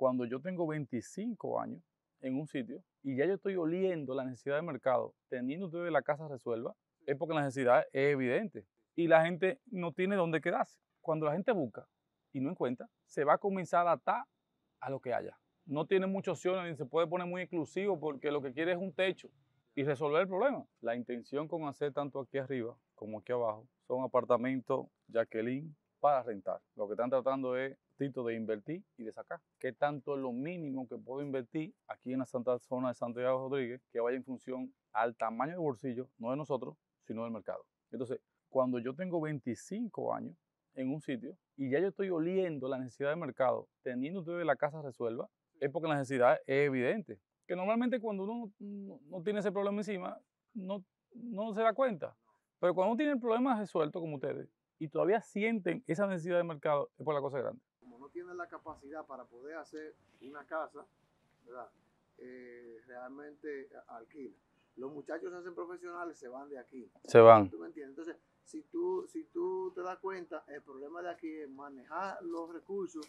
cuando yo tengo 25 años en un sitio y ya yo estoy oliendo la necesidad de mercado, teniendo que la casa resuelva, es porque la necesidad es evidente y la gente no tiene dónde quedarse. Cuando la gente busca y no encuentra, se va a comenzar a adaptar a lo que haya. No tiene muchas opciones ni se puede poner muy exclusivo porque lo que quiere es un techo y resolver el problema. La intención con hacer tanto aquí arriba como aquí abajo son apartamentos Jacqueline para rentar. Lo que están tratando es de invertir y de sacar. ¿Qué tanto es lo mínimo que puedo invertir aquí en la Santa Zona de Santiago Rodríguez que vaya en función al tamaño del bolsillo, no de nosotros, sino del mercado? Entonces, cuando yo tengo 25 años en un sitio y ya yo estoy oliendo la necesidad del mercado, teniendo ustedes la casa resuelva, es porque la necesidad es evidente. Que normalmente cuando uno no, tiene ese problema encima, no, no se da cuenta. Pero cuando uno tiene el problema resuelto como ustedes, y todavía sienten esa necesidad de mercado, es por la cosa grande. Como no tienen la capacidad para poder hacer una casa, ¿verdad? Eh, realmente alquila. Los muchachos se hacen profesionales, se van de aquí. Se van. ¿Tú me entiendes? Entonces, si tú, si tú te das cuenta, el problema de aquí es manejar los recursos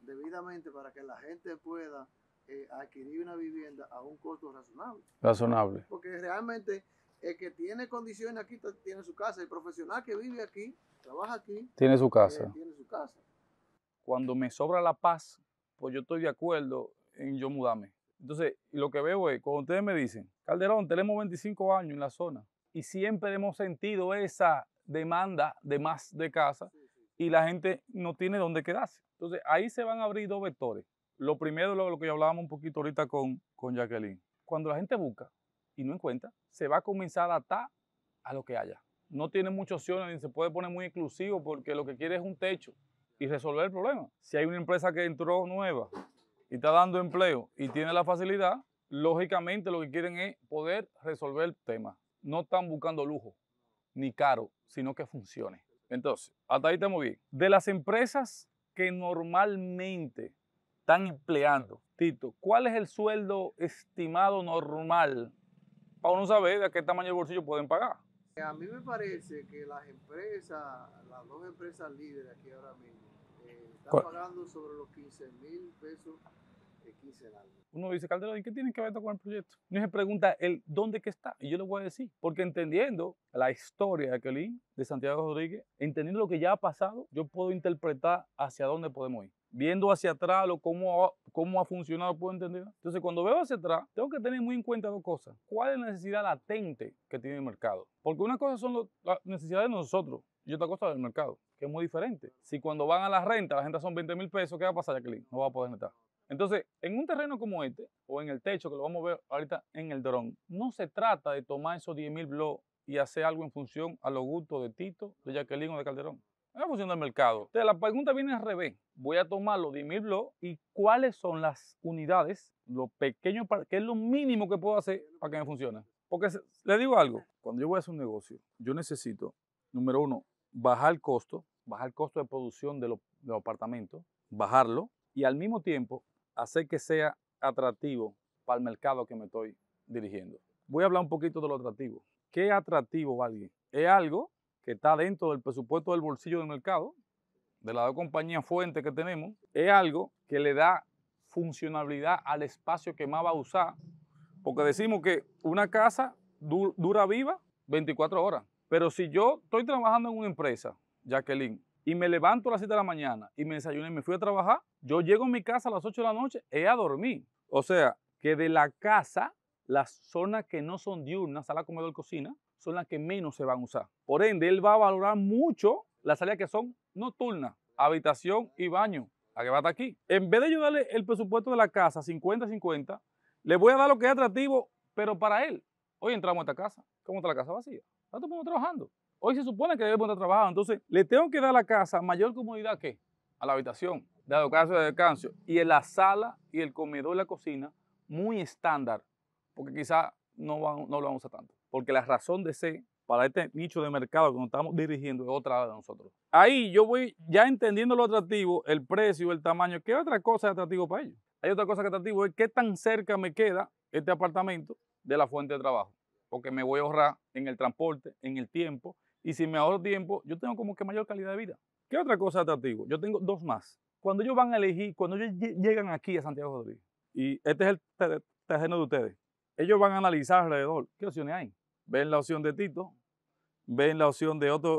debidamente para que la gente pueda eh, adquirir una vivienda a un costo razonable. Razonable. Porque realmente el que tiene condiciones aquí tiene su casa, el profesional que vive aquí, trabaja aquí, tiene su eh, casa. tiene su casa. Cuando me sobra la paz, pues yo estoy de acuerdo en yo mudarme. Entonces, lo que veo es, cuando ustedes me dicen, Calderón, tenemos 25 años en la zona y siempre hemos sentido esa demanda de más de casa y la gente no tiene dónde quedarse. Entonces, ahí se van a abrir dos vectores. Lo primero, lo, lo que hablábamos un poquito ahorita con, con Jacqueline. Cuando la gente busca, y no encuentra, se va a comenzar a adaptar a lo que haya. No tiene muchas opciones ni se puede poner muy exclusivo porque lo que quiere es un techo y resolver el problema. Si hay una empresa que entró nueva y está dando empleo y tiene la facilidad, lógicamente lo que quieren es poder resolver el tema. No están buscando lujo ni caro, sino que funcione. Entonces, hasta ahí estamos bien. De las empresas que normalmente están empleando, Tito, ¿cuál es el sueldo estimado normal para uno saber de qué tamaño el bolsillo pueden pagar. Eh, a mí me parece que las empresas, las dos empresas líderes aquí ahora mismo, eh, están pagando sobre los 15 mil pesos de eh, 15 Uno dice, Calderón, ¿y qué tiene que ver con el proyecto? Uno se pregunta, el, ¿dónde que está? Y yo le voy a decir, porque entendiendo la historia de Kelly, de Santiago Rodríguez, entendiendo lo que ya ha pasado, yo puedo interpretar hacia dónde podemos ir viendo hacia atrás lo, cómo, ha, cómo ha funcionado, ¿puedo entender? Entonces, cuando veo hacia atrás, tengo que tener muy en cuenta dos cosas. ¿Cuál es la necesidad latente que tiene el mercado? Porque una cosa son las necesidades de nosotros y otra cosa del mercado, que es muy diferente. Si cuando van a la renta, la renta son 20 mil pesos, ¿qué va a pasar, Jacqueline? No va a poder entrar. Entonces, en un terreno como este, o en el techo, que lo vamos a ver ahorita en el dron, no se trata de tomar esos 10 mil blogs y hacer algo en función a los gustos de Tito, de Jacqueline o de Calderón. Una función el mercado. Entonces, la pregunta viene al revés. Voy a tomar los 10.000 y cuáles son las unidades, lo pequeño, que es lo mínimo que puedo hacer para que me funcione. Porque le digo algo, cuando yo voy a hacer un negocio, yo necesito, número uno, bajar el costo, bajar el costo de producción de los, apartamentos, bajarlo y al mismo tiempo hacer que sea atractivo para el mercado que me estoy dirigiendo. Voy a hablar un poquito de lo atractivo. ¿Qué atractivo, alguien? Es algo que está dentro del presupuesto del bolsillo del mercado, de la compañía fuente que tenemos, es algo que le da funcionalidad al espacio que más va a usar. Porque decimos que una casa dura viva 24 horas. Pero si yo estoy trabajando en una empresa, Jacqueline, y me levanto a las 7 de la mañana y me desayuno y me fui a trabajar, yo llego a mi casa a las 8 de la noche, y a dormir. O sea, que de la casa, las zonas que no son diurnas, sala, comedor, cocina, son las que menos se van a usar. Por ende, él va a valorar mucho las salidas que son nocturnas, habitación y baño. ¿A que va hasta aquí? En vez de yo darle el presupuesto de la casa 50-50, le voy a dar lo que es atractivo, pero para él. Hoy entramos a esta casa. ¿Cómo está la casa vacía? Está todo trabajando. Hoy se supone que debe estar trabajando. Entonces, le tengo que dar a la casa mayor comodidad que a la habitación, dado caso de descanso, y en la sala y el comedor y la cocina muy estándar, porque quizá no, lo vamos a tanto, porque la razón de ser para este nicho de mercado que nos estamos dirigiendo es otra de nosotros. Ahí yo voy ya entendiendo lo atractivo, el precio, el tamaño, ¿qué otra cosa es atractivo para ellos? Hay otra cosa que es atractivo, es qué tan cerca me queda este apartamento de la fuente de trabajo, porque me voy a ahorrar en el transporte, en el tiempo, y si me ahorro tiempo, yo tengo como que mayor calidad de vida. ¿Qué otra cosa es atractivo? Yo tengo dos más. Cuando ellos van a elegir, cuando ellos llegan aquí a Santiago de Rodríguez, y este es el terreno de ustedes, ellos van a analizar alrededor qué opciones hay. Ven la opción de Tito, ven la opción de otra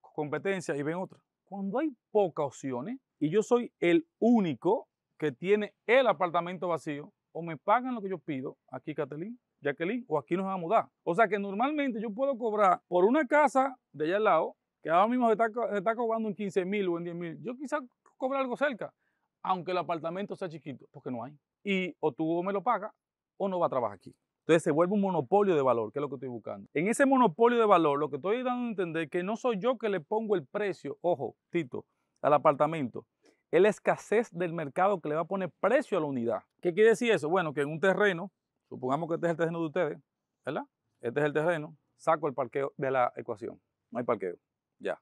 competencia y ven otra. Cuando hay pocas opciones y yo soy el único que tiene el apartamento vacío, o me pagan lo que yo pido, aquí Catelín, Jacqueline, o aquí nos van a mudar. O sea que normalmente yo puedo cobrar por una casa de allá al lado, que ahora mismo se está, cobrando en 15 mil o en 10 mil, yo quizás cobro algo cerca, aunque el apartamento sea chiquito, porque no hay. Y o tú me lo pagas o no va a trabajar aquí. Entonces se vuelve un monopolio de valor, que es lo que estoy buscando. En ese monopolio de valor, lo que estoy dando a entender es que no soy yo que le pongo el precio, ojo, Tito, al apartamento. Es la escasez del mercado que le va a poner precio a la unidad. ¿Qué quiere decir eso? Bueno, que en un terreno, supongamos que este es el terreno de ustedes, ¿verdad? Este es el terreno, saco el parqueo de la ecuación. No hay parqueo, ya.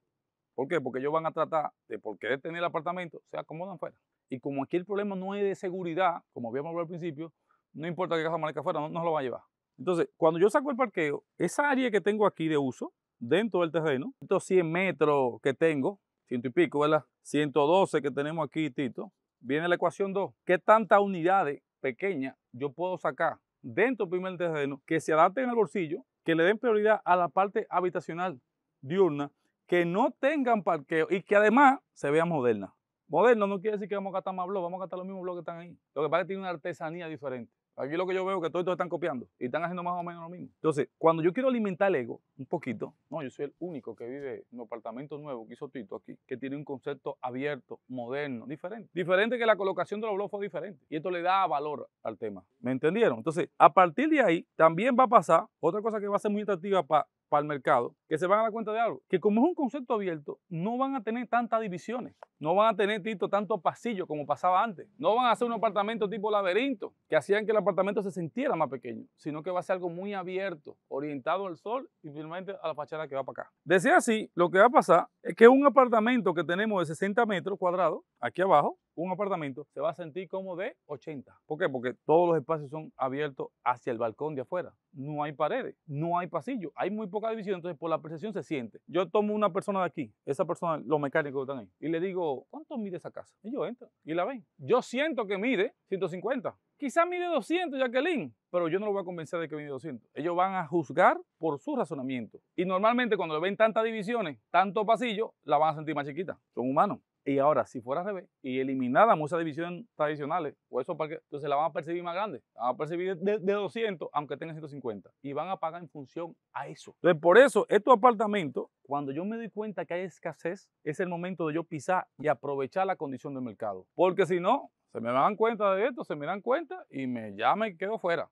¿Por qué? Porque ellos van a tratar de, por qué tener el apartamento, se acomodan fuera. Y como aquí el problema no es de seguridad, como habíamos hablado al principio, no importa qué casa marca fuera, no, nos lo va a llevar. Entonces, cuando yo saco el parqueo, esa área que tengo aquí de uso, dentro del terreno, estos 100 metros que tengo, ciento y pico, ¿verdad? 112 que tenemos aquí, Tito, viene la ecuación 2. ¿Qué tantas unidades pequeñas yo puedo sacar dentro del primer terreno que se adapten al bolsillo, que le den prioridad a la parte habitacional diurna, que no tengan parqueo y que además se vea moderna Moderno no quiere decir que vamos a gastar más bloques, vamos a gastar los mismos bloques que están ahí. Lo que pasa es que tiene una artesanía diferente. Aquí lo que yo veo es que todos, están copiando y están haciendo más o menos lo mismo. Entonces, cuando yo quiero alimentar el ego un poquito, no, yo soy el único que vive en un apartamento nuevo que hizo Tito aquí, que tiene un concepto abierto, moderno, diferente. Diferente que la colocación de los blogs fue diferente. Y esto le da valor al tema. ¿Me entendieron? Entonces, a partir de ahí, también va a pasar otra cosa que va a ser muy atractiva para para el mercado, que se van a dar cuenta de algo, que como es un concepto abierto, no van a tener tantas divisiones, no van a tener Tito tantos pasillos como pasaba antes, no van a hacer un apartamento tipo laberinto, que hacían que el apartamento se sintiera más pequeño, sino que va a ser algo muy abierto, orientado al sol y finalmente a la fachada que va para acá. Decía así, lo que va a pasar es que un apartamento que tenemos de 60 metros cuadrados, aquí abajo, un apartamento, se va a sentir como de 80. ¿Por qué? Porque todos los espacios son abiertos hacia el balcón de afuera. No hay paredes, no hay pasillo, hay muy poca división, entonces por la percepción se siente. Yo tomo una persona de aquí, esa persona, los mecánicos que están ahí, y le digo, ¿cuánto mide esa casa? Ellos entran y la ven. Yo siento que mide 150. Quizá mide 200, Jacqueline, pero yo no lo voy a convencer de que mide 200. Ellos van a juzgar por su razonamiento. Y normalmente cuando le ven tantas divisiones, tanto pasillo, la van a sentir más chiquita. Son humanos. Y ahora, si fuera al revés y elimináramos muchas divisiones tradicionales pues o para que entonces la van a percibir más grande. La van a percibir de, 200, aunque tenga 150. Y van a pagar en función a eso. Entonces, por eso, estos apartamentos, cuando yo me doy cuenta que hay escasez, es el momento de yo pisar y aprovechar la condición del mercado. Porque si no, se me dan cuenta de esto, se me dan cuenta y me, ya me quedo fuera.